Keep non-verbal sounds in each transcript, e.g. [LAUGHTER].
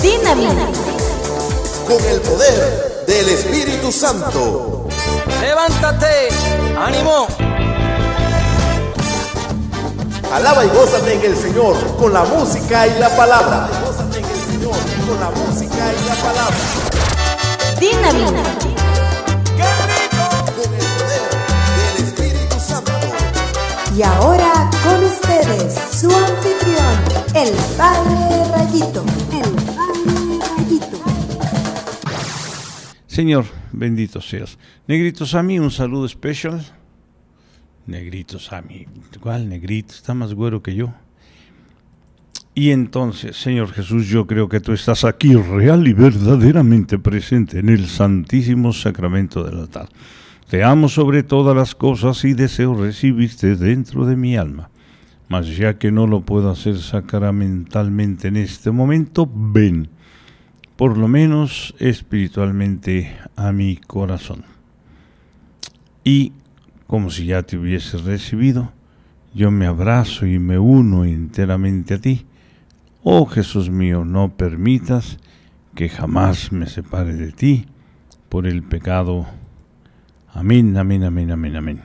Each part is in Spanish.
Dinamita. Con el poder del Espíritu Santo. Levántate, ánimo. Alaba y gozate en el Señor con la música y la palabra. Gózate en el Señor con la música y la palabra. Con el poder del Espíritu Santo. Y ahora con ustedes, su anfitrión, el Padre Rayito. El Padre Rayito. Señor, bendito seas. a mí un saludo especial. Negrito mí, igual negrito? Está más güero que yo. Y entonces, Señor Jesús, yo creo que tú estás aquí real y verdaderamente presente en el Santísimo Sacramento del altar. Te amo sobre todas las cosas y deseo recibiste dentro de mi alma mas ya que no lo puedo hacer sacramentalmente en este momento, ven, por lo menos espiritualmente, a mi corazón. Y como si ya te hubiese recibido, yo me abrazo y me uno enteramente a ti. Oh Jesús mío, no permitas que jamás me separe de ti por el pecado. Amén, amén, amén, amén, amén.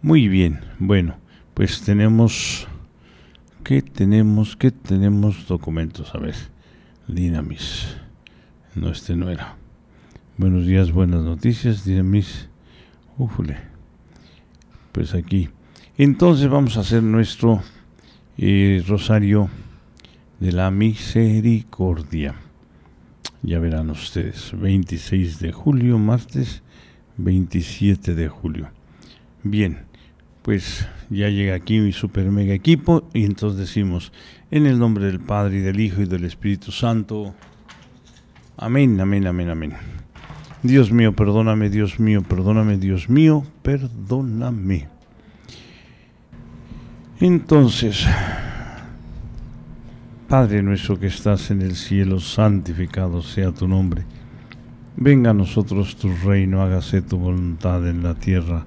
Muy bien, bueno pues tenemos qué tenemos qué tenemos documentos a ver Dinamis no este no era buenos días buenas noticias Dinamis Ufule. pues aquí entonces vamos a hacer nuestro eh, rosario de la misericordia ya verán ustedes 26 de julio martes 27 de julio bien pues ya llega aquí mi super mega equipo y entonces decimos, en el nombre del Padre y del Hijo y del Espíritu Santo, amén, amén, amén, amén. Dios mío, perdóname, Dios mío, perdóname, Dios mío, perdóname. Entonces, Padre nuestro que estás en el cielo, santificado sea tu nombre. Venga a nosotros tu reino, hágase tu voluntad en la tierra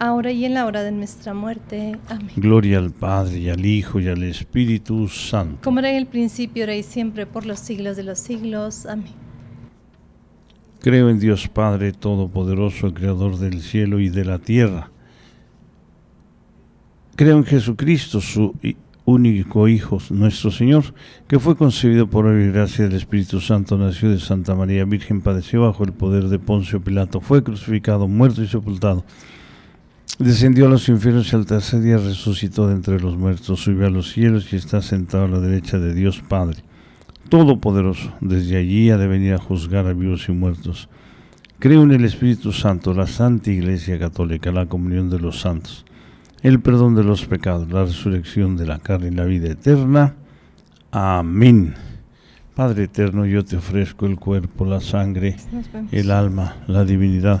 ahora y en la hora de nuestra muerte. Amén. Gloria al Padre, y al Hijo, y al Espíritu Santo. Como era en el principio, ahora y siempre, por los siglos de los siglos. Amén. Creo en Dios Padre Todopoderoso, Creador del cielo y de la tierra. Creo en Jesucristo, su único Hijo, nuestro Señor, que fue concebido por la gracia del Espíritu Santo, nació de Santa María Virgen, padeció bajo el poder de Poncio Pilato, fue crucificado, muerto y sepultado Descendió a los infiernos y al tercer día resucitó de entre los muertos, subió a los cielos y está sentado a la derecha de Dios Padre, Todopoderoso. Desde allí ha de venir a juzgar a vivos y muertos. Creo en el Espíritu Santo, la Santa Iglesia Católica, la comunión de los santos, el perdón de los pecados, la resurrección de la carne y la vida eterna. Amén. Padre eterno, yo te ofrezco el cuerpo, la sangre, el alma, la divinidad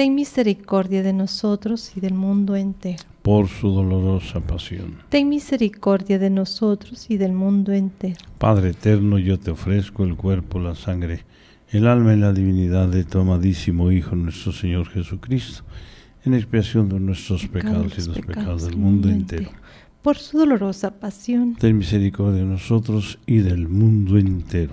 ten misericordia de nosotros y del mundo entero. Por su dolorosa pasión. Ten misericordia de nosotros y del mundo entero. Padre eterno, yo te ofrezco el cuerpo, la sangre, el alma y la divinidad de tu amadísimo Hijo, nuestro Señor Jesucristo, en expiación de nuestros pecados, y los pecados, del mundo entero. Por su dolorosa pasión. Ten misericordia de nosotros y del mundo entero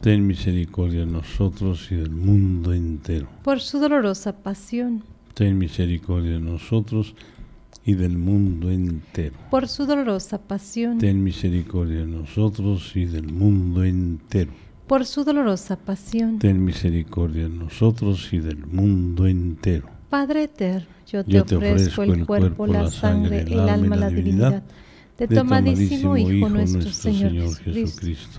Ten misericordia de nosotros y del mundo entero. Por su dolorosa pasión. Ten misericordia de nosotros y del mundo entero. Por su dolorosa pasión. Ten misericordia de nosotros y del mundo entero. Por su dolorosa pasión. Ten misericordia de nosotros y del mundo entero. Padre eterno, yo te, ofrezco, el cuerpo, la sangre, el alma, la divinidad de tu amadísimo Hijo, nuestro Señor Jesucristo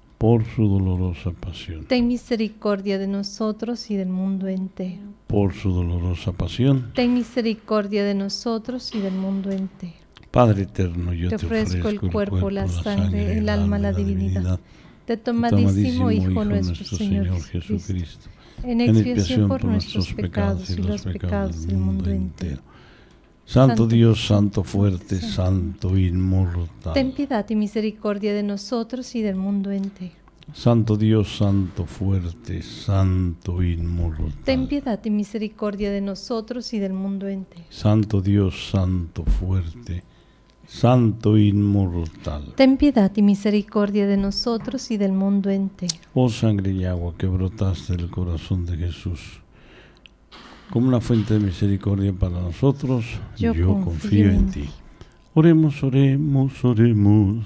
por su dolorosa pasión. Ten misericordia de nosotros y del mundo entero. Por su dolorosa pasión. Ten misericordia de nosotros y del mundo entero. Padre eterno, yo te, ofrezco, el cuerpo, la sangre, el alma, la divinidad, Te de tomadísimo Hijo, Hijo nuestro Señor, Jesucristo, en expiación por, nuestros pecados y los pecados del mundo entero Santo Dios, Santo fuerte, Santo inmortal. Ten piedad y misericordia de nosotros y del mundo entero. Santo Dios, Santo fuerte, Santo inmortal. Ten piedad y misericordia de nosotros y del mundo entero. Santo Dios, Santo fuerte, Santo inmortal. Ten piedad y misericordia de nosotros y del mundo entero. Oh sangre y agua que brotaste del corazón de Jesús como una fuente de misericordia para nosotros, yo, confío, en, en ti. Oremos, oremos, oremos.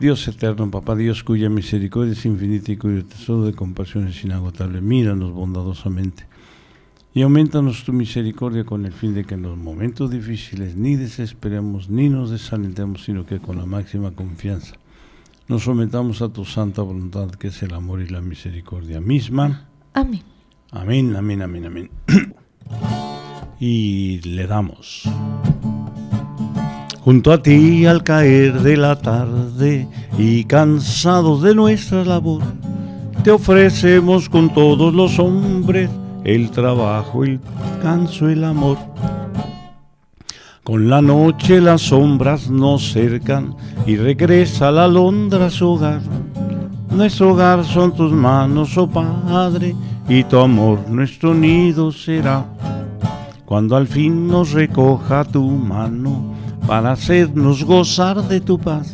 Dios eterno, papá Dios, cuya misericordia es infinita y cuyo tesoro de compasión es inagotable, míranos bondadosamente y aumentanos tu misericordia con el fin de que en los momentos difíciles ni desesperemos ni nos desalentemos, sino que con la máxima confianza nos sometamos a tu santa voluntad, que es el amor y la misericordia misma. Amén. Amén, amén, amén, amén. y le damos. Junto a ti al caer de la tarde y cansados de nuestra labor, te ofrecemos con todos los hombres el trabajo, el canso, el amor. Con la noche las sombras nos cercan y regresa la alondra a su hogar. Nuestro hogar son tus manos, oh Padre, y tu amor nuestro nido será. Cuando al fin nos recoja tu mano para hacernos gozar de tu paz,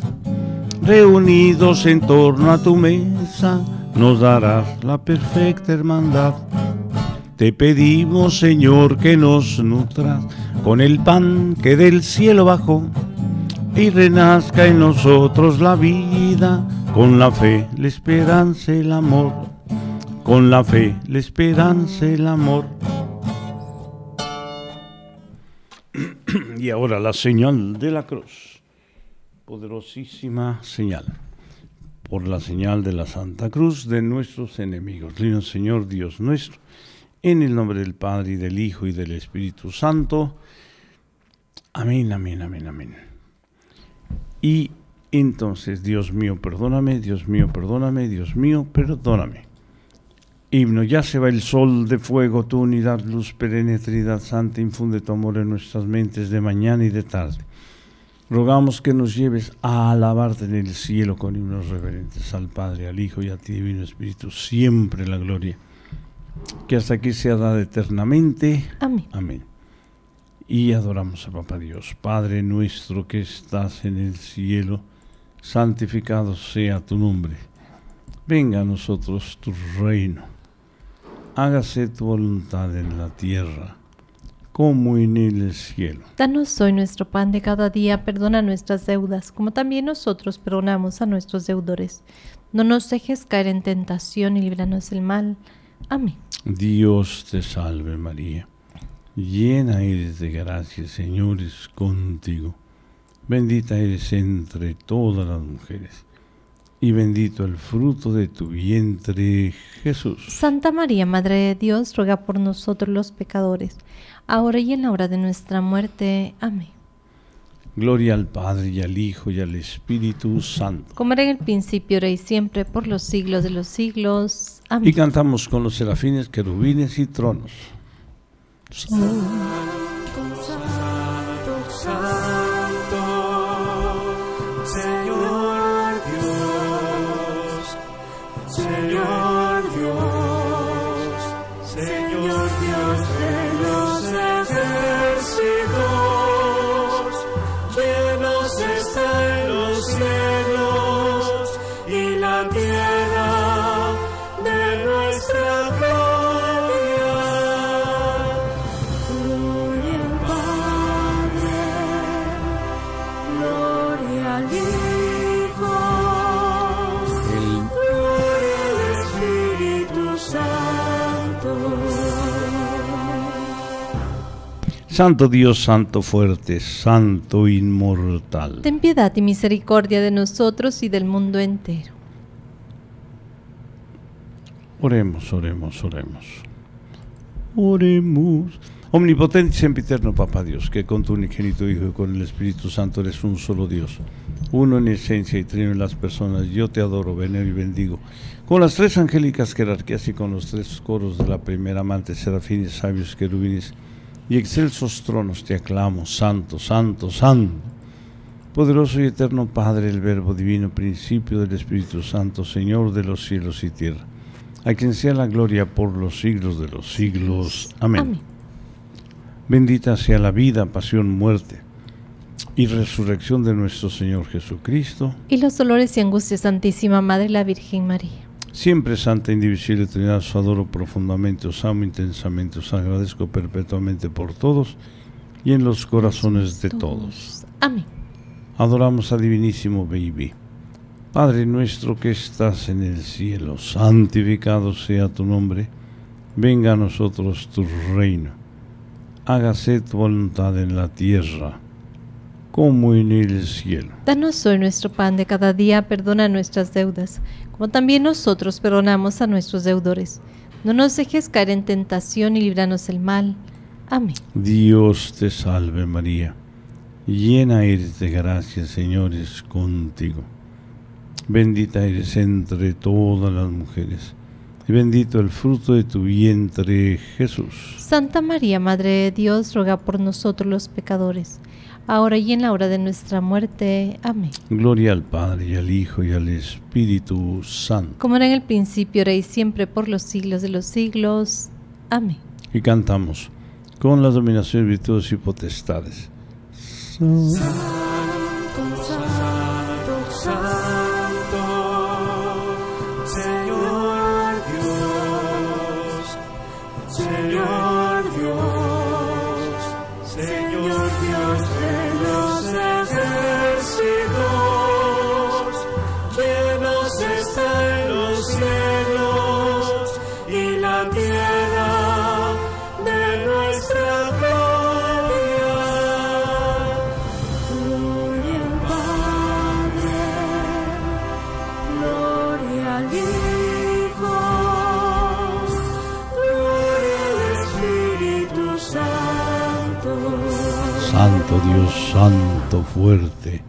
reunidos en torno a tu mesa, nos darás la perfecta hermandad. Te pedimos, Señor, que nos nutras con el pan que del cielo bajó y renazca en nosotros la vida con la fe, la esperanza, y el amor con la fe, la esperanza, el amor. Y ahora la señal de la cruz, poderosísima señal, por la señal de la Santa Cruz de nuestros enemigos. Señor Dios nuestro, en el nombre del Padre y del Hijo y del Espíritu Santo. Amén, amén, amén, amén. Y entonces, Dios mío, perdóname, Dios mío, perdóname, Dios mío, perdóname. Himno, ya se va el sol de fuego, tu unidad, luz perenne, Santa, infunde tu amor en nuestras mentes de mañana y de tarde. Rogamos que nos lleves a alabarte en el cielo con himnos reverentes al Padre, al Hijo y a ti, Divino Espíritu, siempre la gloria. Que hasta aquí sea dada eternamente. Amén. Amén. Y adoramos a Papá Dios, Padre nuestro que estás en el cielo, santificado sea tu nombre. Venga a nosotros tu reino hágase tu voluntad en la tierra como en el cielo. Danos hoy nuestro pan de cada día, perdona nuestras deudas, como también nosotros perdonamos a nuestros deudores. No nos dejes caer en tentación y líbranos del mal. Amén. Dios te salve María, llena eres de gracia, Señor es contigo. Bendita eres entre todas las mujeres y bendito el fruto de tu vientre, Jesús. Santa María, Madre de Dios, ruega por nosotros los pecadores, ahora y en la hora de nuestra muerte. Amén. Gloria al Padre y al Hijo y al Espíritu Santo. Como era en el principio, ahora y siempre, por los siglos de los siglos. Amén. Y cantamos con los serafines, querubines y tronos. Santo Dios, Santo fuerte, Santo inmortal. Ten piedad y misericordia de nosotros y del mundo entero. Oremos, oremos, oremos. Oremos. Omnipotente y sempiterno Papa Dios, que con tu unigénito Hijo y con el Espíritu Santo eres un solo Dios, uno en esencia y trino en las personas. Yo te adoro, venero y bendigo con las tres angélicas jerarquías y con los tres coros de la primera amante, serafines, sabios, querubines y excelsos tronos, te aclamo, santo, santo, santo. Poderoso y eterno Padre, el Verbo Divino, principio del Espíritu Santo, Señor de los cielos y tierra, a quien sea la gloria por los siglos de los siglos. Amén. Amén. Bendita sea la vida, pasión, muerte y resurrección de nuestro Señor Jesucristo. Y los dolores y angustias, Santísima Madre, la Virgen María Siempre Santa Indivisible Trinidad, os adoro profundamente, os amo intensamente, os agradezco perpetuamente por todos y en los corazones de todos. Amén. Adoramos a Divinísimo Baby. Padre nuestro que estás en el cielo, santificado sea tu nombre, venga a nosotros tu reino, hágase tu voluntad en la tierra como en el cielo. Danos hoy nuestro pan de cada día, perdona nuestras deudas como también nosotros perdonamos a nuestros deudores. No nos dejes caer en tentación y líbranos del mal. Amén. Dios te salve María, llena eres de gracia, Señor es contigo. Bendita eres entre todas las mujeres, y bendito el fruto de tu vientre, Jesús. Santa María, Madre de Dios, ruega por nosotros los pecadores ahora y en la hora de nuestra muerte. Amén. Gloria al Padre, y al Hijo, y al Espíritu Santo. Como era en el principio, ahora y siempre, por los siglos de los siglos. Amén. Y cantamos con las dominaciones, virtudes y potestades. Dios santo fuerte,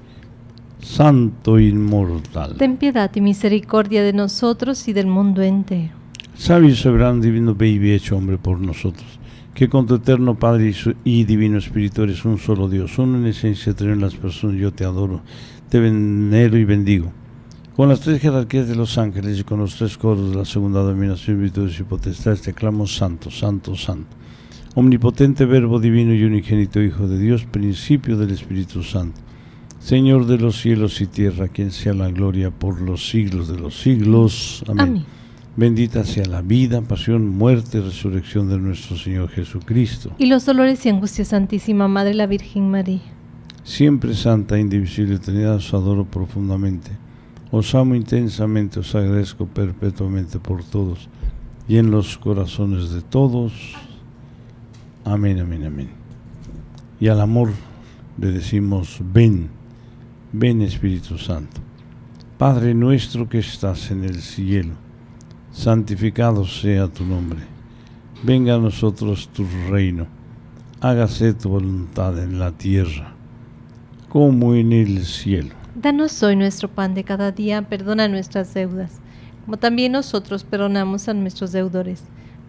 santo inmortal. Ten piedad y misericordia de nosotros y del mundo entero. Sabio y soberano divino, Baby, hecho hombre por nosotros, que con tu eterno Padre y, divino Espíritu eres un solo Dios, uno en esencia, tres en las personas, yo te adoro, te venero y bendigo. Con las tres jerarquías de los ángeles y con los tres coros de la segunda dominación, virtudes y potestades, te clamo santo, santo, santo omnipotente Verbo Divino y unigénito Hijo de Dios, principio del Espíritu Santo, Señor de los cielos y tierra, quien sea la gloria por los siglos de los siglos. Amén. Bendita sea la vida, pasión, muerte y resurrección de nuestro Señor Jesucristo. Y los dolores y angustias, Santísima Madre, la Virgen María. Siempre santa, indivisible, Trinidad, os adoro profundamente. Os amo intensamente, os agradezco perpetuamente por todos y en los corazones de todos. Amén, amén, amén. Y al amor le decimos, ven, ven Espíritu Santo. Padre nuestro que estás en el cielo, santificado sea tu nombre. Venga a nosotros tu reino. Hágase tu voluntad en la tierra como en el cielo. Danos hoy nuestro pan de cada día, perdona nuestras deudas, como también nosotros perdonamos a nuestros deudores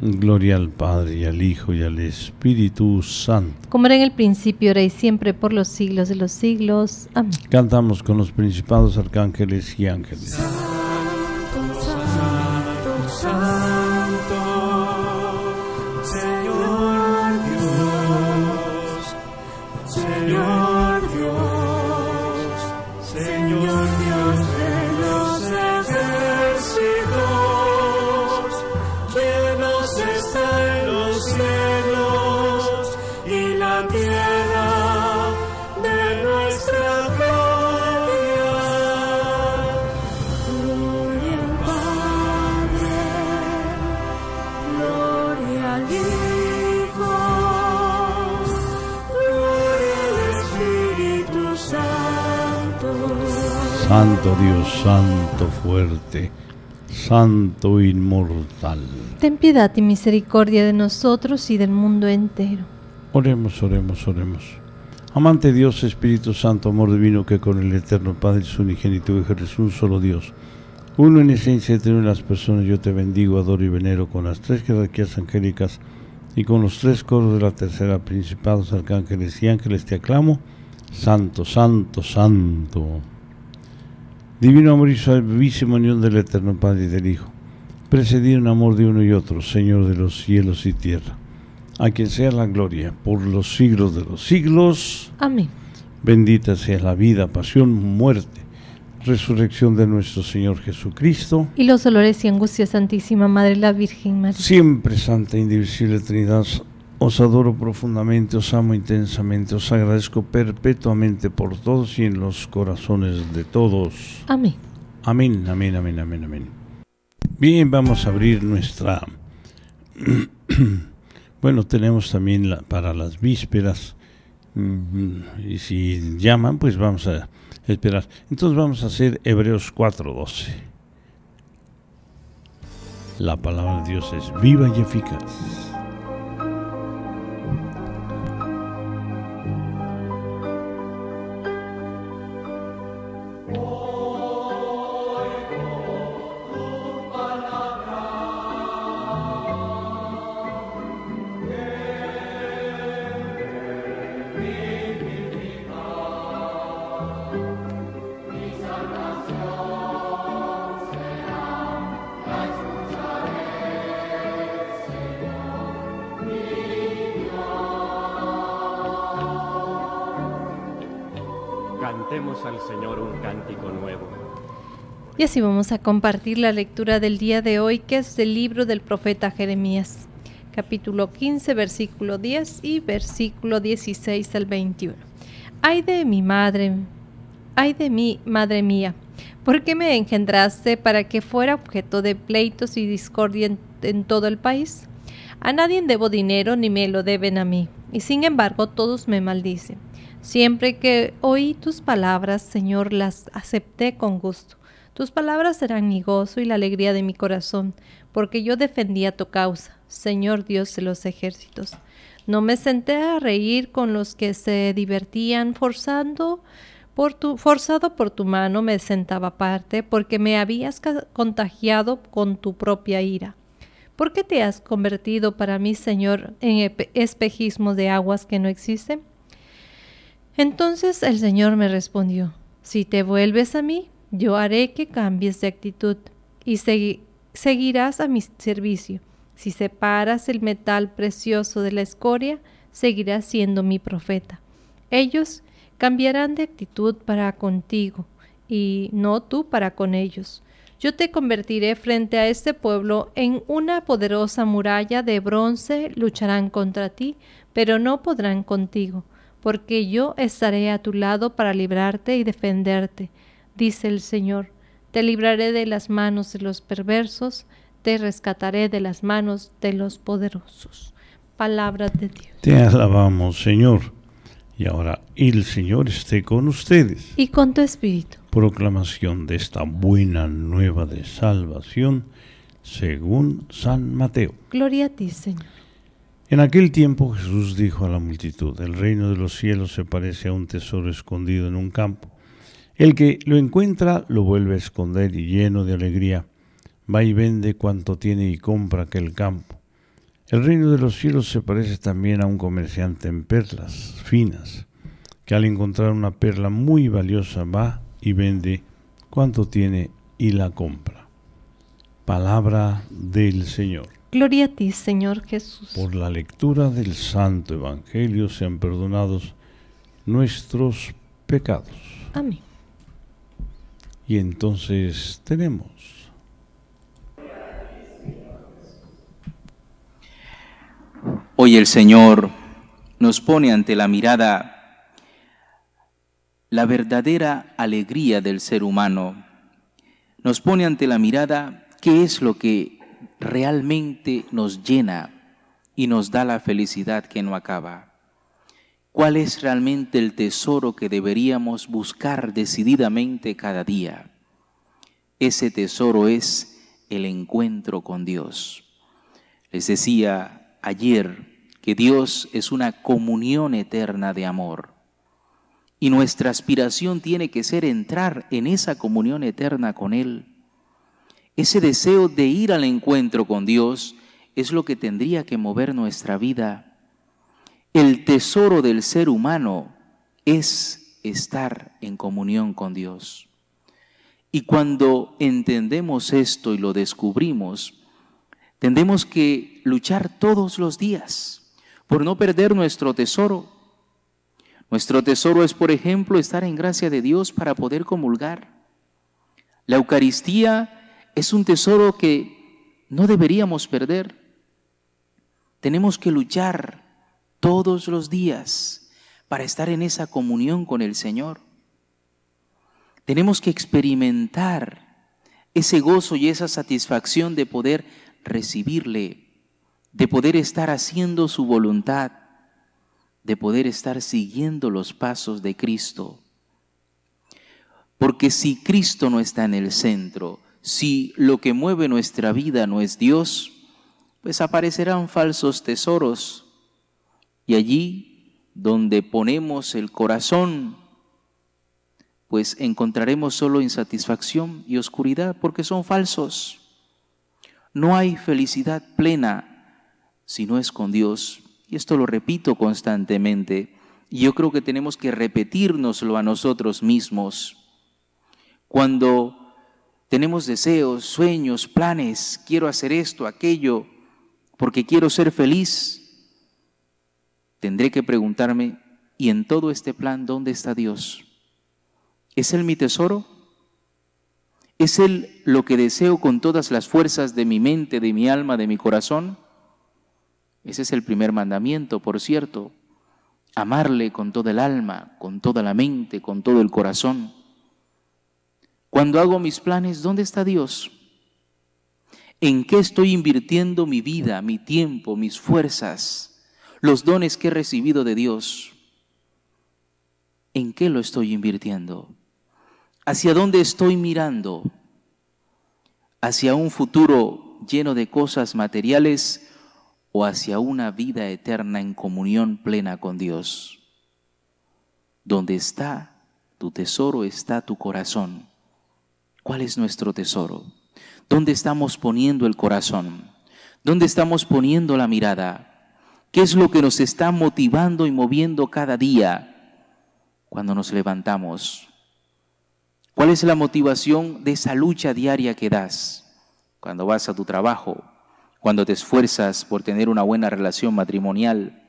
Gloria al Padre y al Hijo y al Espíritu Santo. Como era en el principio, era y siempre, por los siglos de los siglos. Amén. Cantamos con los principados, arcángeles y ángeles. Santo Dios, Santo fuerte, Santo inmortal. Ten piedad y misericordia de nosotros y del mundo entero. Oremos, oremos, oremos. Amante Dios, Espíritu Santo, amor divino, que con el eterno Padre, su unigénito Hijo Jesús, un solo Dios, uno en esencia de las personas, yo te bendigo, adoro y venero con las tres jerarquías angélicas y con los tres coros de la tercera, principados, arcángeles y ángeles, te aclamo, santo, santo. santo. Divino amor y suavísima unión del Eterno Padre y del Hijo, precedido en amor de uno y otro, Señor de los cielos y tierra, a quien sea la gloria por los siglos de los siglos. Amén. Bendita sea la vida, pasión, muerte, resurrección de nuestro Señor Jesucristo. Y los dolores y angustias, Santísima Madre, la Virgen María. Siempre Santa, indivisible Trinidad os adoro profundamente, os amo intensamente, os agradezco perpetuamente por todos y en los corazones de todos. Amén. Amén, amén, amén, amén, amén. Bien, vamos a abrir nuestra... [CLEARS THROAT] bueno, tenemos también la, para las vísperas. Mm, y si llaman, pues vamos a esperar. Entonces vamos a hacer Hebreos 4.12. La palabra de Dios es viva y eficaz y vamos a compartir la lectura del día de hoy que es del libro del profeta Jeremías, capítulo 15, versículo 10 y versículo 16 al 21. Ay de mi madre, ay de mí, madre mía, ¿por qué me engendraste para que fuera objeto de pleitos y discordia en todo el país? A nadie debo dinero ni me lo deben a mí, y sin embargo todos me maldicen. Siempre que oí tus palabras, Señor, las acepté con gusto. Tus palabras eran mi gozo y la alegría de mi corazón, porque yo defendía tu causa, Señor Dios de los ejércitos. No me senté a reír con los que se divertían forzando por tu, forzado por tu mano me sentaba aparte, porque me habías contagiado con tu propia ira. ¿Por qué te has convertido para mí, Señor, en espejismo de aguas que no existen? Entonces el Señor me respondió, si te vuelves a mí, yo haré que cambies de actitud y seguirás a mi servicio. Si separas el metal precioso de la escoria, seguirás siendo mi profeta. Ellos cambiarán de actitud para contigo y no tú para con ellos. Yo te convertiré frente a este pueblo en una poderosa muralla de bronce, lucharán contra ti, pero no podrán contigo, porque yo estaré a tu lado para librarte y defenderte dice el Señor, te libraré de las manos de los perversos, te rescataré de las manos de los poderosos. Palabra de Dios. Te alabamos, Señor. Y ahora el Señor esté con ustedes. Y con tu espíritu. Proclamación de esta buena nueva de salvación según San Mateo. Gloria a ti, Señor. En aquel tiempo Jesús dijo a la multitud, el reino de los cielos se parece a un tesoro escondido en un campo el que lo encuentra lo vuelve a esconder y lleno de alegría va y vende cuanto tiene y compra aquel campo. El reino de los cielos se parece también a un comerciante en perlas finas, que al encontrar una perla muy valiosa va y vende cuanto tiene y la compra. Palabra del Señor. Gloria a ti, Señor Jesús. Por la lectura del Santo Evangelio sean perdonados nuestros pecados. Amén. Y entonces tenemos. Hoy el Señor nos pone ante la mirada la verdadera alegría del ser humano. Nos pone ante la mirada qué es lo que realmente nos llena y nos da la felicidad que no acaba cuál es realmente el tesoro que deberíamos buscar decididamente cada día. Ese tesoro es el encuentro con Dios. Les decía ayer que Dios es una comunión eterna de amor. Y nuestra aspiración tiene que ser entrar en esa comunión eterna con Él. Ese deseo de ir al encuentro con Dios es lo que tendría que mover nuestra vida el tesoro del ser humano es estar en comunión con Dios. Y cuando entendemos esto y lo descubrimos, tendremos que luchar todos los días por no perder nuestro tesoro. Nuestro tesoro es, por ejemplo, estar en gracia de Dios para poder comulgar. La Eucaristía es un tesoro que no deberíamos perder. Tenemos que luchar todos los días para estar en esa comunión con el Señor. Tenemos que experimentar ese gozo y esa satisfacción de poder recibirle, de poder estar haciendo su voluntad, de poder estar siguiendo los pasos de Cristo. Porque si Cristo no está en el centro, si lo que mueve nuestra vida no es Dios, pues aparecerán falsos tesoros y allí donde ponemos el corazón, pues encontraremos solo insatisfacción y oscuridad porque son falsos. No hay felicidad plena si no es con Dios. Y esto lo repito constantemente. Y yo creo que tenemos que repetirnoslo a nosotros mismos. Cuando tenemos deseos, sueños, planes, quiero hacer esto, aquello, porque quiero ser feliz, tendré que preguntarme, ¿y en todo este plan dónde está Dios? ¿Es Él mi tesoro? ¿Es Él lo que deseo con todas las fuerzas de mi mente, de mi alma, de mi corazón? Ese es el primer mandamiento, por cierto, amarle con toda el alma, con toda la mente, con todo el corazón. Cuando hago mis planes, ¿dónde está Dios? ¿En qué estoy invirtiendo mi vida, mi tiempo, mis fuerzas? los dones que he recibido de Dios, ¿en qué lo estoy invirtiendo? ¿Hacia dónde estoy mirando? ¿Hacia un futuro lleno de cosas materiales o hacia una vida eterna en comunión plena con Dios? ¿Dónde está tu tesoro está tu corazón. ¿Cuál es nuestro tesoro? ¿Dónde estamos poniendo el corazón? ¿Dónde estamos poniendo la mirada? ¿Qué es lo que nos está motivando y moviendo cada día cuando nos levantamos? ¿Cuál es la motivación de esa lucha diaria que das cuando vas a tu trabajo, cuando te esfuerzas por tener una buena relación matrimonial,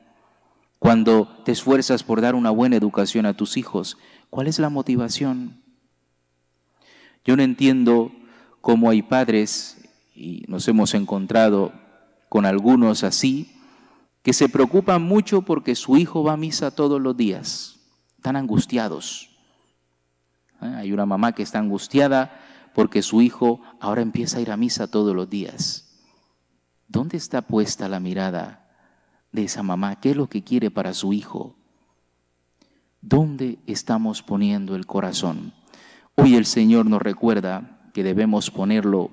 cuando te esfuerzas por dar una buena educación a tus hijos? ¿Cuál es la motivación? Yo no entiendo cómo hay padres, y nos hemos encontrado con algunos así, que se preocupan mucho porque su hijo va a misa todos los días. Están angustiados. Ah, hay una mamá que está angustiada porque su hijo ahora empieza a ir a misa todos los días. ¿Dónde está puesta la mirada de esa mamá? ¿Qué es lo que quiere para su hijo? ¿Dónde estamos poniendo el corazón? Hoy el Señor nos recuerda que debemos ponerlo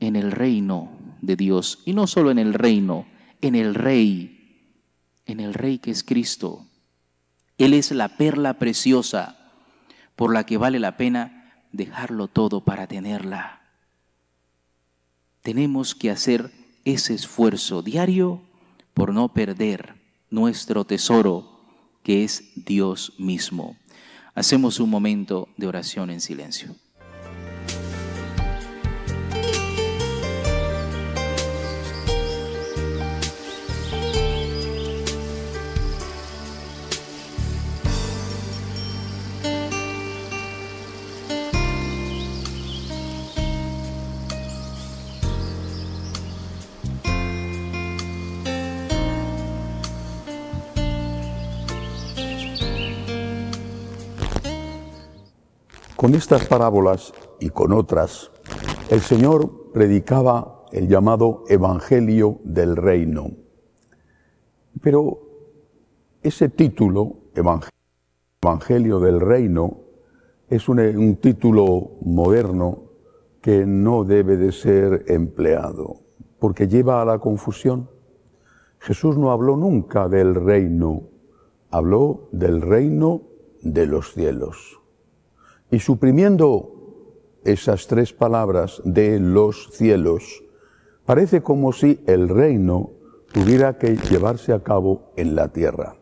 en el reino de Dios y no solo en el reino, en el rey en el Rey que es Cristo. Él es la perla preciosa por la que vale la pena dejarlo todo para tenerla. Tenemos que hacer ese esfuerzo diario por no perder nuestro tesoro, que es Dios mismo. Hacemos un momento de oración en silencio. Con estas parábolas y con otras, el Señor predicaba el llamado Evangelio del Reino. Pero ese título, Evangelio del Reino, es un, un título moderno que no debe de ser empleado, porque lleva a la confusión. Jesús no habló nunca del reino, habló del reino de los cielos. Y suprimiendo esas tres palabras de los cielos, parece como si el reino tuviera que llevarse a cabo en la tierra.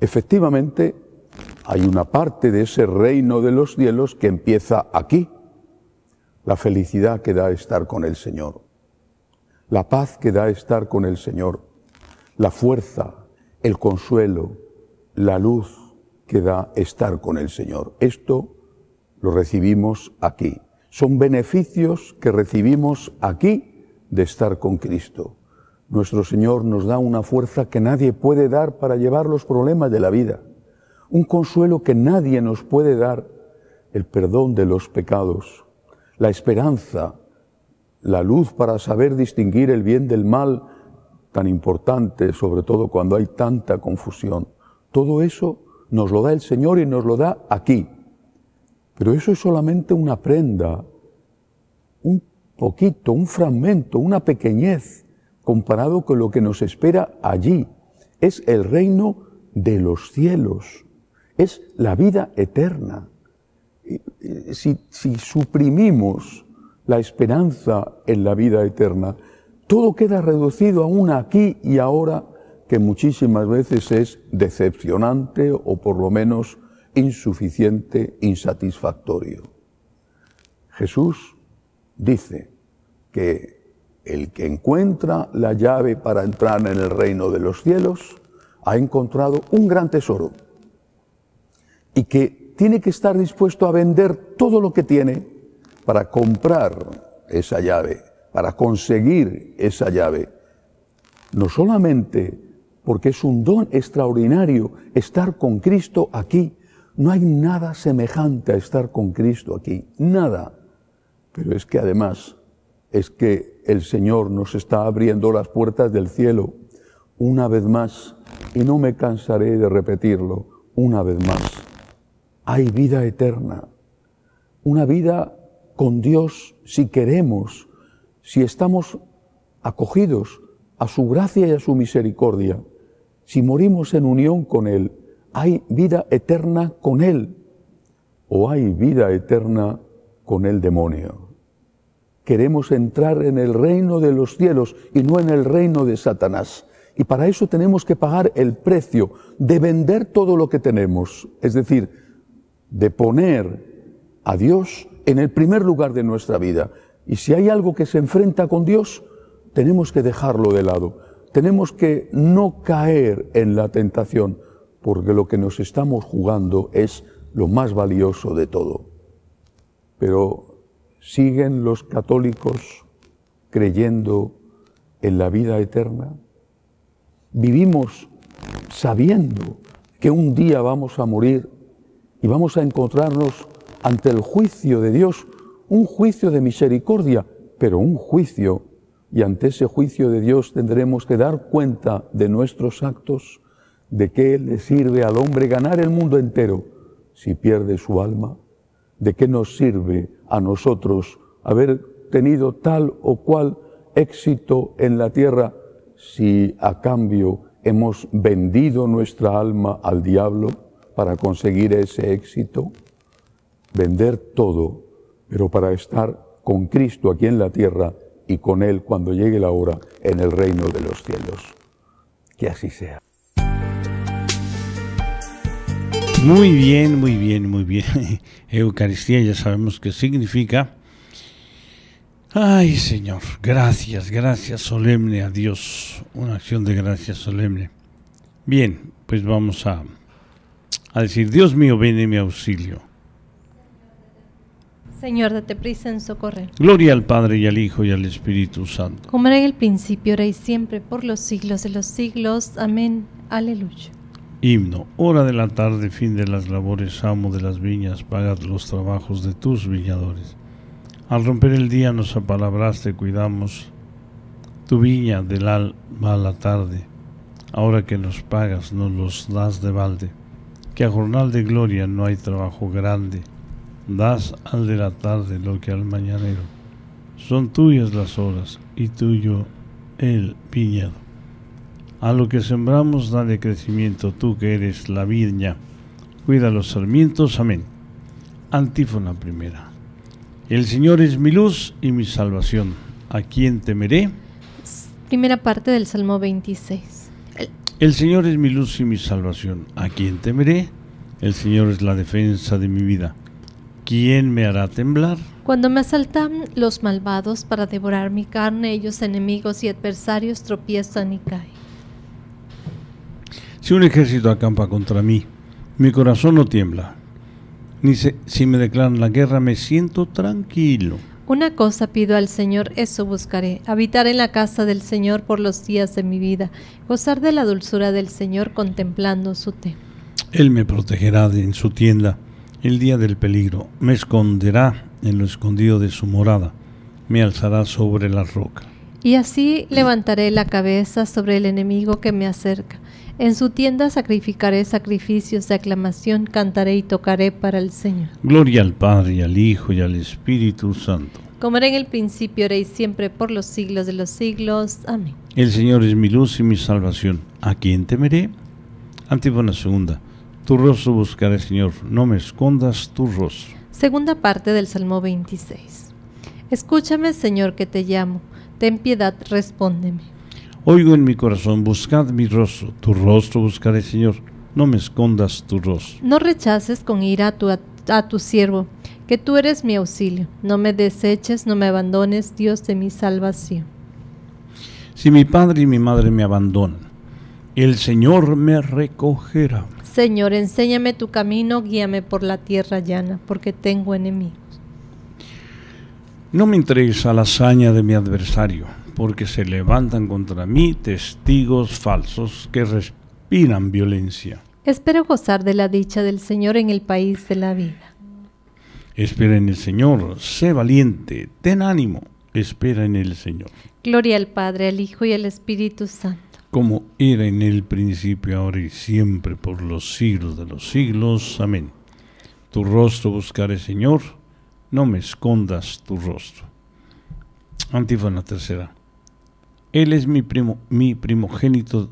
Efectivamente, hay una parte de ese reino de los cielos que empieza aquí, la felicidad que da estar con el Señor, la paz que da estar con el Señor, la fuerza, el consuelo, la luz que da estar con el Señor. Esto lo recibimos aquí. Son beneficios que recibimos aquí de estar con Cristo. Nuestro Señor nos da una fuerza que nadie puede dar para llevar los problemas de la vida, un consuelo que nadie nos puede dar, el perdón de los pecados, la esperanza, la luz para saber distinguir el bien del mal, tan importante, sobre todo cuando hay tanta confusión. Todo eso nos lo da el Señor y nos lo da aquí, pero eso es solamente una prenda, un poquito, un fragmento, una pequeñez comparado con lo que nos espera allí. Es el reino de los cielos, es la vida eterna. Si, suprimimos la esperanza en la vida eterna, todo queda reducido a una aquí y ahora que muchísimas veces es decepcionante o por lo menos insuficiente, insatisfactorio. Jesús dice que el que encuentra la llave para entrar en el reino de los cielos ha encontrado un gran tesoro y que tiene que estar dispuesto a vender todo lo que tiene para comprar esa llave, para conseguir esa llave. No solamente porque es un don extraordinario estar con Cristo aquí no hay nada semejante a estar con Cristo aquí, nada. Pero es que además es que el Señor nos está abriendo las puertas del cielo una vez más, y no me cansaré de repetirlo una vez más. Hay vida eterna, una vida con Dios si queremos, si estamos acogidos a su gracia y a su misericordia, si morimos en unión con Él hay vida eterna con Él o hay vida eterna con el demonio. Queremos entrar en el reino de los cielos y no en el reino de Satanás. Y para eso tenemos que pagar el precio de vender todo lo que tenemos, es decir, de poner a Dios en el primer lugar de nuestra vida. Y si hay algo que se enfrenta con Dios, tenemos que dejarlo de lado. Tenemos que no caer en la tentación porque lo que nos estamos jugando es lo más valioso de todo. Pero ¿siguen los católicos creyendo en la vida eterna? ¿Vivimos sabiendo que un día vamos a morir y vamos a encontrarnos ante el juicio de Dios, un juicio de misericordia, pero un juicio, y ante ese juicio de Dios tendremos que dar cuenta de nuestros actos, ¿De qué le sirve al hombre ganar el mundo entero si pierde su alma? ¿De qué nos sirve a nosotros haber tenido tal o cual éxito en la tierra si a cambio hemos vendido nuestra alma al diablo para conseguir ese éxito? Vender todo, pero para estar con Cristo aquí en la tierra y con Él cuando llegue la hora en el reino de los cielos. Que así sea. Muy bien, muy bien, muy bien. [LAUGHS] Eucaristía ya sabemos qué significa. Ay Señor, gracias, gracias solemne a Dios. Una acción de gracias solemne. Bien, pues vamos a, a decir, Dios mío, ven en mi auxilio. Señor, date prisa en socorrer. Gloria al Padre y al Hijo y al Espíritu Santo. Como era en el principio, ahora y siempre, por los siglos de los siglos. Amén. Aleluya. Himno, hora de la tarde, fin de las labores, amo de las viñas, pagas los trabajos de tus viñadores. Al romper el día nos apalabraste, cuidamos tu viña del alma a la tarde. Ahora que nos pagas, nos los das de balde. Que a jornal de gloria no hay trabajo grande. Das al de la tarde lo que al mañanero. Son tuyas las horas y tuyo el viñedo. A lo que sembramos, dale crecimiento, tú que eres la viña. Cuida los sarmientos, amén. Antífona primera. El Señor es mi luz y mi salvación. ¿A quién temeré? Primera parte del Salmo 26. El Señor es mi luz y mi salvación. ¿A quién temeré? El Señor es la defensa de mi vida. ¿Quién me hará temblar? Cuando me asaltan los malvados para devorar mi carne, ellos enemigos y adversarios tropiezan y caen. Si un ejército acampa contra mí, mi corazón no tiembla. Ni si me declaran la guerra, me siento tranquilo. Una cosa pido al Señor, eso buscaré, habitar en la casa del Señor por los días de mi vida, gozar de la dulzura del Señor contemplando su té. Él me protegerá en su tienda el día del peligro, me esconderá en lo escondido de su morada, me alzará sobre la roca. Y así levantaré la cabeza sobre el enemigo que me acerca. En su tienda sacrificaré sacrificios de aclamación, cantaré y tocaré para el Señor. Gloria al Padre, al Hijo y al Espíritu Santo. Como era en el principio, eréis siempre por los siglos de los siglos. Amén. El Señor es mi luz y mi salvación. ¿A quién temeré? Antífona segunda. Tu rostro buscaré, Señor. No me escondas tu rostro. Segunda parte del Salmo 26. Escúchame, Señor, que te llamo ten piedad, respóndeme. Oigo en mi corazón, buscad mi rostro, tu rostro buscaré, Señor, no me escondas tu rostro. No rechaces con ira a tu, a, tu siervo, que tú eres mi auxilio, no me deseches, no me abandones, Dios de mi salvación. Si mi padre y mi madre me abandonan, el Señor me recogerá. Señor, enséñame tu camino, guíame por la tierra llana, porque tengo enemigo. No me a la hazaña de mi adversario, porque se levantan contra mí testigos falsos que respiran violencia. Espero gozar de la dicha del Señor en el país de la vida. Espera en el Señor, sé valiente, ten ánimo, espera en el Señor. Gloria al Padre, al Hijo y al Espíritu Santo como era en el principio, ahora y siempre, por los siglos de los siglos. Amén. Tu rostro buscaré, Señor no me escondas tu rostro. Antífona tercera. Él es mi primo, mi primogénito,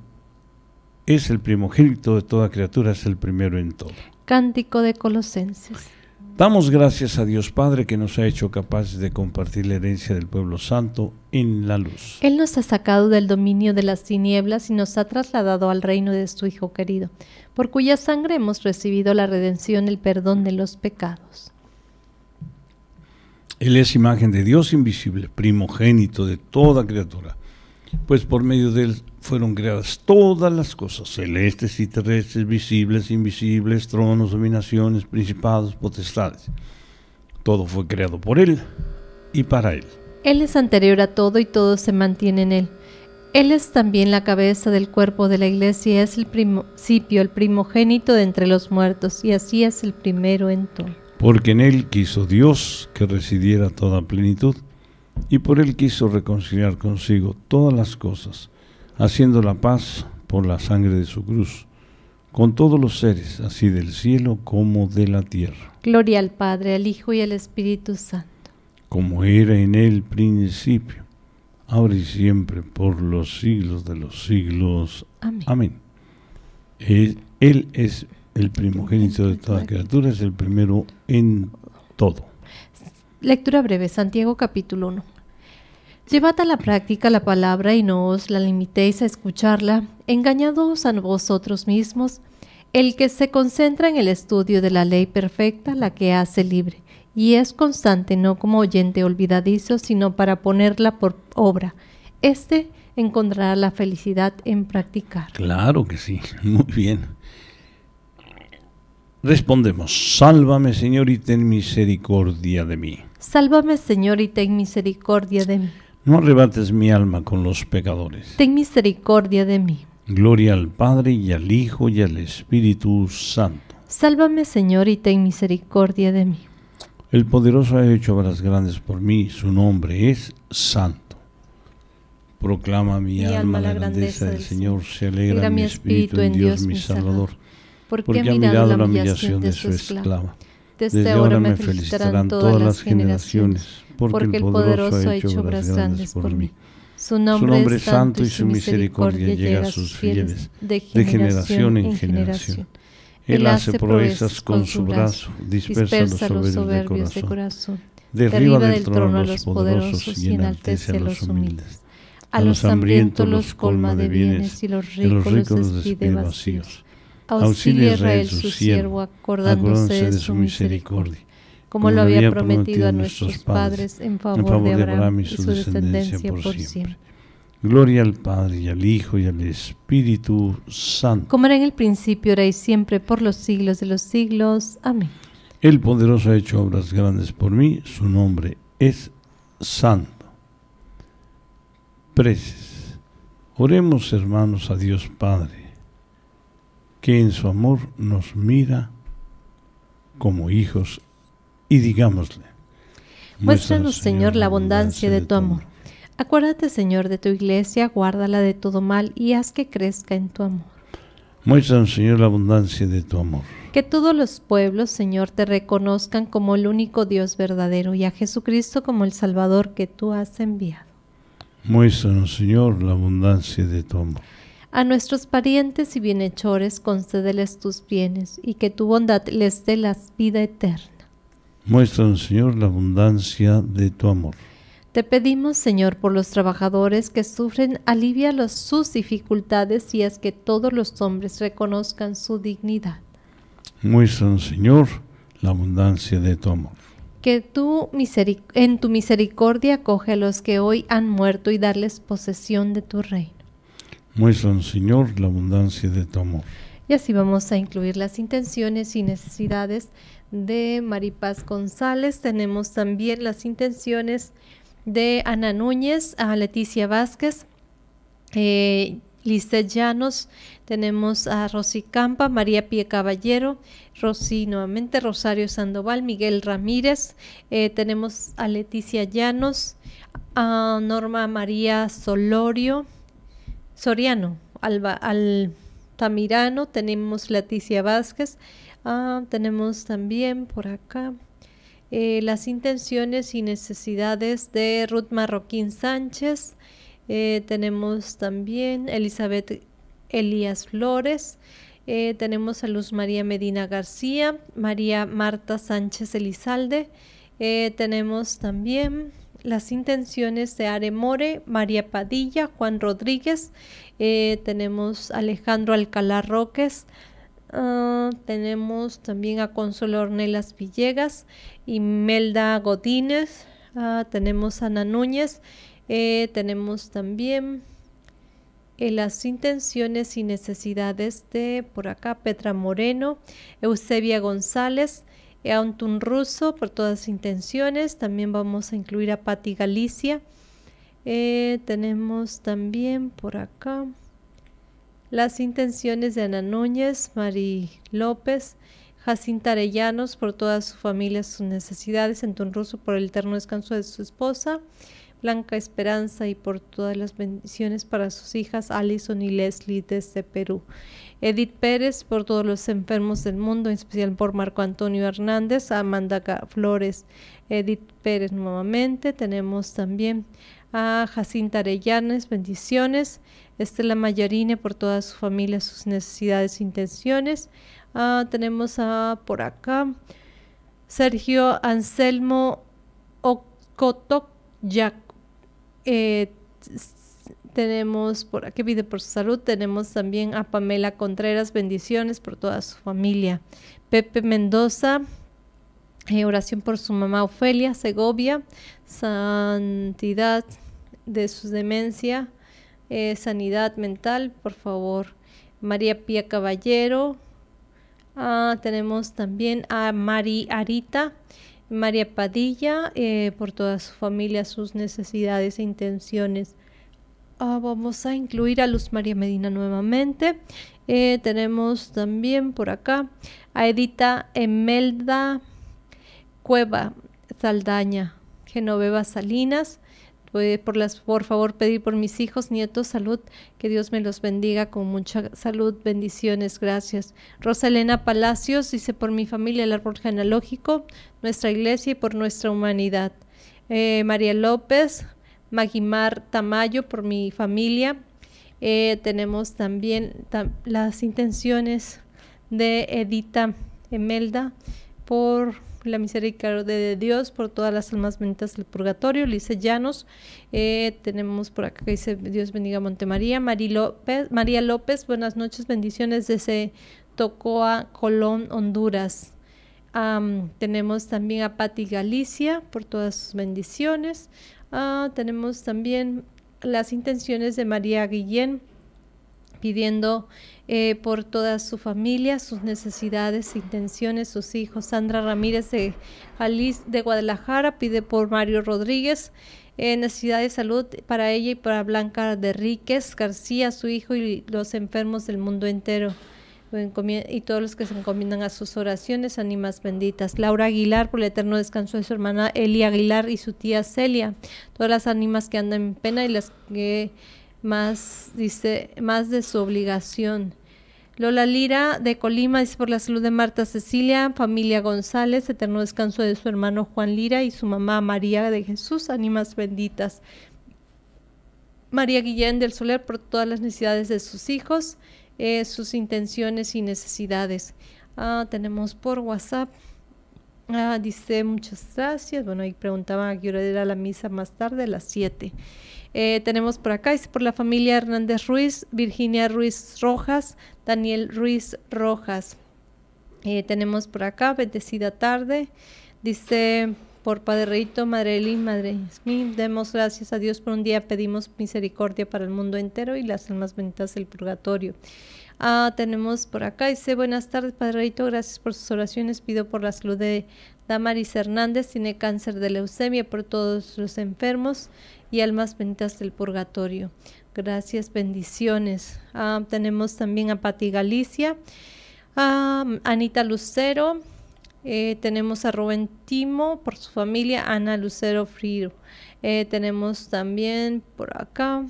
es el primogénito de toda criatura, es el primero en todo. Cántico de Colosenses. Damos gracias a Dios Padre que nos ha hecho capaces de compartir la herencia del pueblo santo en la luz. Él nos ha sacado del dominio de las tinieblas y nos ha trasladado al reino de su Hijo querido, por cuya sangre hemos recibido la redención, el perdón de los pecados. Él es imagen de Dios invisible, primogénito de toda criatura, pues por medio de él fueron creadas todas las cosas, celestes y terrestres, visibles, invisibles, tronos, dominaciones, principados, potestades. Todo fue creado por él y para él. Él es anterior a todo y todo se mantiene en él. Él es también la cabeza del cuerpo de la iglesia es el principio, el primogénito de entre los muertos, y así es el primero en todo porque en Él quiso Dios que residiera toda plenitud, y por Él quiso reconciliar consigo todas las cosas, haciendo la paz por la sangre de su cruz, con todos los seres, así del cielo como de la tierra. Gloria al Padre, al Hijo y al Espíritu Santo. Como era en el principio, ahora y siempre, por los siglos de los siglos. Amén. Amén. Él, eh, él es el primogénito de toda criatura, es el primero en todo. Lectura breve, Santiago capítulo 1. Llevad a la práctica la palabra y no os la limitéis a escucharla, engañados a vosotros mismos. El que se concentra en el estudio de la ley perfecta, la que hace libre, y es constante, no como oyente olvidadizo, sino para ponerla por obra. Este encontrará la felicidad en practicar. Claro que sí, [LAUGHS] muy bien. Respondemos, sálvame Señor y ten misericordia de mí. Sálvame Señor y ten misericordia de mí. No arrebates mi alma con los pecadores. Ten misericordia de mí. Gloria al Padre y al Hijo y al Espíritu Santo. Sálvame Señor y ten misericordia de mí. El poderoso ha hecho obras grandes por mí, su nombre es Santo. Proclama mi, alma, la grandeza, del Señor, se alegra mi espíritu en Dios mi Salvador porque, mirado la humillación de su esclava. Desde ahora me felicitarán todas las generaciones, porque el poderoso ha hecho obras grandes por mí. Su nombre, es santo y su misericordia llega a sus fieles de generación en generación. Él hace proezas con su brazo, dispersa los soberbios de corazón, derriba del trono a los poderosos y enaltece a los humildes. A los hambrientos los colma de bienes y los ricos los despide vacíos. Auxilia Israel, su siervo, acordándose de su misericordia, como lo había prometido a nuestros padres en favor de Abraham y su descendencia por siempre. Gloria al Padre, y al Hijo, y al Espíritu Santo. Como era en el principio, era y siempre, por los siglos de los siglos. Amén. El poderoso ha hecho obras grandes por mí, su nombre es Santo. Preces. Oremos, hermanos, a Dios Padre que en su amor nos mira como hijos y digámosle. Muéstranos, Señor, la abundancia de tu amor. Acuérdate, Señor, de tu iglesia, guárdala de todo mal y haz que crezca en tu amor. Muéstranos, Señor, la abundancia de tu amor. Que todos los pueblos, Señor, te reconozcan como el único Dios verdadero y a Jesucristo como el Salvador que tú has enviado. Muéstranos, Señor, la abundancia de tu amor. A nuestros parientes y bienhechores concédeles tus bienes y que tu bondad les dé la vida eterna. Muestra, Señor, la abundancia de tu amor. Te pedimos, Señor, por los trabajadores que sufren, alivia sus dificultades y haz que todos los hombres reconozcan su dignidad. son Señor, la abundancia de tu amor. Que tú en tu misericordia acoge a los que hoy han muerto y darles posesión de tu reino. Muestran Señor, la abundancia de tu amor. Y así vamos a incluir las intenciones y necesidades de Maripaz González. Tenemos también las intenciones de Ana Núñez, a Leticia Vázquez, eh, Llanos, tenemos a Rosy Campa, María Pie Caballero, Rosy nuevamente, Rosario Sandoval, Miguel Ramírez, eh, tenemos a Leticia Llanos, a Norma María Solorio, Soriano, Alba, Altamirano, tenemos Leticia Vázquez, ah, tenemos también por acá eh, las intenciones y necesidades de Ruth Marroquín Sánchez, eh, tenemos también Elizabeth Elías Flores, eh, tenemos a Luz María Medina García, María Marta Sánchez Elizalde, tenemos también las intenciones de Aremore, María Padilla, Juan Rodríguez, eh, tenemos Alejandro Alcalá Roques, ah, tenemos también a Consuelo Ornelas Villegas, Imelda Godínez, ah, tenemos a Ana Núñez, eh, tenemos también eh, las intenciones y necesidades de por acá Petra Moreno, Eusebia González, Antun ruso por todas las intenciones. También vamos a incluir a Patti Galicia. Eh, tenemos también por acá las intenciones de Ana Núñez, Mari López, Jacinta Arellanos por toda su familia, sus necesidades, Antun ruso por el eterno descanso de su esposa, Blanca Esperanza y por todas las bendiciones para sus hijas Alison y Leslie desde Perú. Edith Pérez, por todos los enfermos del mundo, en especial por Marco Antonio Hernández, Amanda Flores, Edith Pérez nuevamente. Tenemos también a Jacinta Arellanes, bendiciones. Estela Mayarine, por toda su familia, sus necesidades e intenciones. Ah, tenemos a, por acá Sergio Anselmo Ocotoyac. Eh, tenemos por aquí pide por su salud. Tenemos también a Pamela Contreras, bendiciones por toda su familia. Pepe Mendoza, eh, oración por su mamá Ofelia Segovia, santidad de su demencia, eh, sanidad mental, por favor. María Pía Caballero. Ah, tenemos también a Mari Arita, María Padilla, eh, por toda su familia, sus necesidades e intenciones. Ah, vamos a incluir a Luz María Medina nuevamente. Eh, tenemos también por acá a Edita Emelda Cueva Saldaña, Genoveva Salinas. Pues, por, las, por favor pedir por mis hijos, nietos, salud, que Dios me los bendiga con mucha salud, bendiciones, gracias. Rosalena Palacios dice por mi familia, el árbol genealógico, nuestra iglesia y por nuestra humanidad. Eh, María López, Magimar Tamayo por mi familia. Eh, tenemos también las intenciones de Edita Emelda por la misericordia de Dios, por todas las almas benditas del purgatorio, Lice Llanos. Eh, tenemos por acá que dice Dios bendiga a Montemaría, María López, María López, buenas noches, bendiciones desde Tocoa, Colón, Honduras. tenemos también a Patti Galicia por todas sus bendiciones. Ah, tenemos también las intenciones de María Guillén pidiendo eh, por toda su familia, sus necesidades, intenciones, sus hijos. Sandra Ramírez de, de Guadalajara pide por Mario Rodríguez, eh, necesidad de salud para ella y para Blanca de Ríquez García, su hijo y los enfermos del mundo entero y todos los que se encomiendan a sus oraciones, ánimas benditas. Laura Aguilar, por el eterno descanso de su hermana Elia Aguilar y su tía Celia. Todas las ánimas que andan en pena y las que más, dice, más de su obligación. Lola Lira de Colima dice por la salud de Marta Cecilia, familia González, eterno descanso de su hermano Juan Lira y su mamá María de Jesús, ánimas benditas. María Guillén del Soler por todas las necesidades de sus hijos. Eh, sus intenciones y necesidades. Ah, tenemos por WhatsApp. Ah, dice muchas gracias. Bueno, ahí preguntaban a qué hora era la misa más tarde, a las 7. Eh, tenemos por acá, dice por la familia Hernández Ruiz, Virginia Ruiz Rojas, Daniel Ruiz Rojas. Eh, tenemos por acá, bendecida tarde. Dice por Padre Rito, Madre Eli, Madre demos gracias a Dios por un día, pedimos misericordia para el mundo entero y las almas benditas del purgatorio. Ah, tenemos por acá, dice, buenas tardes, Padre Rito, gracias por sus oraciones, pido por la salud de Damaris Hernández, tiene cáncer de leucemia, por todos los enfermos y almas benditas del purgatorio. Gracias, bendiciones. Ah, tenemos también a Pati Galicia, a ah, Anita Lucero, eh, tenemos a Rubén Timo por su familia, Ana Lucero Frío. Eh, tenemos también por acá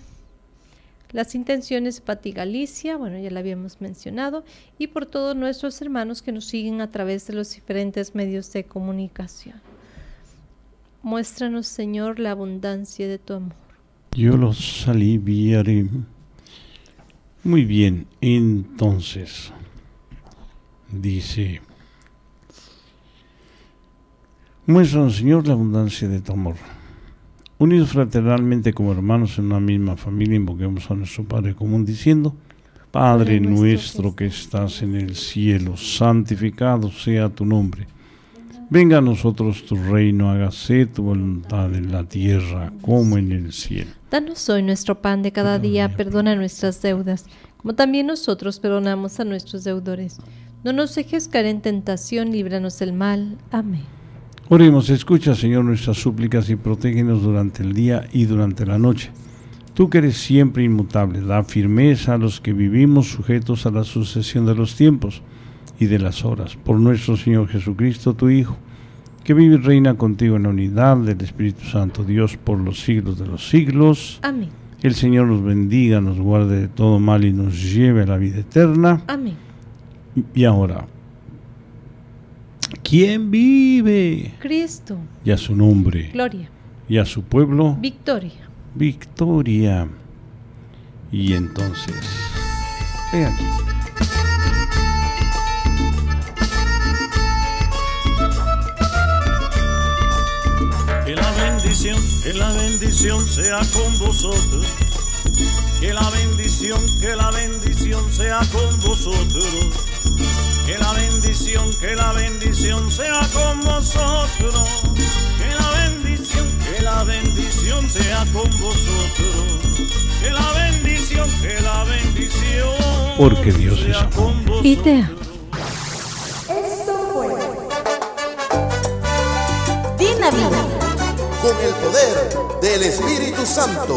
las intenciones Pati Galicia, bueno, ya la habíamos mencionado, y por todos nuestros hermanos que nos siguen a través de los diferentes medios de comunicación. Muéstranos, Señor, la abundancia de tu amor. Yo los aliviaré. Muy bien, entonces, dice Muestra, Señor, la abundancia de tu amor. Unidos fraternalmente como hermanos en una misma familia, invoquemos a nuestro Padre común diciendo, Padre nuestro que estás en el cielo, santificado sea tu nombre. Venga a nosotros tu reino, hágase tu voluntad en la tierra como en el cielo. Danos hoy nuestro pan de cada día, perdona nuestras deudas, como también nosotros perdonamos a nuestros deudores. No nos dejes caer en tentación, líbranos del mal. Amén. Oremos, escucha Señor nuestras súplicas y protégenos durante el día y durante la noche. Tú que eres siempre inmutable, da firmeza a los que vivimos sujetos a la sucesión de los tiempos y de las horas. Por nuestro Señor Jesucristo, tu Hijo, que vive y reina contigo en la unidad del Espíritu Santo, Dios, por los siglos de los siglos. Amén. El Señor nos bendiga, nos guarde de todo mal y nos lleve a la vida eterna. Amén. Y ahora, ¿Quién vive? Cristo. Y a su nombre. Gloria. Y a su pueblo. Victoria. Victoria. Y entonces, ve aquí. Que la bendición, que la bendición sea con vosotros que la bendición, que la bendición sea con vosotros. Que la bendición, que la bendición sea con vosotros. Que la bendición, que la bendición sea con vosotros. Que la bendición, que la bendición. Porque Dios es amor. te. Esto fue Con el poder del Espíritu Santo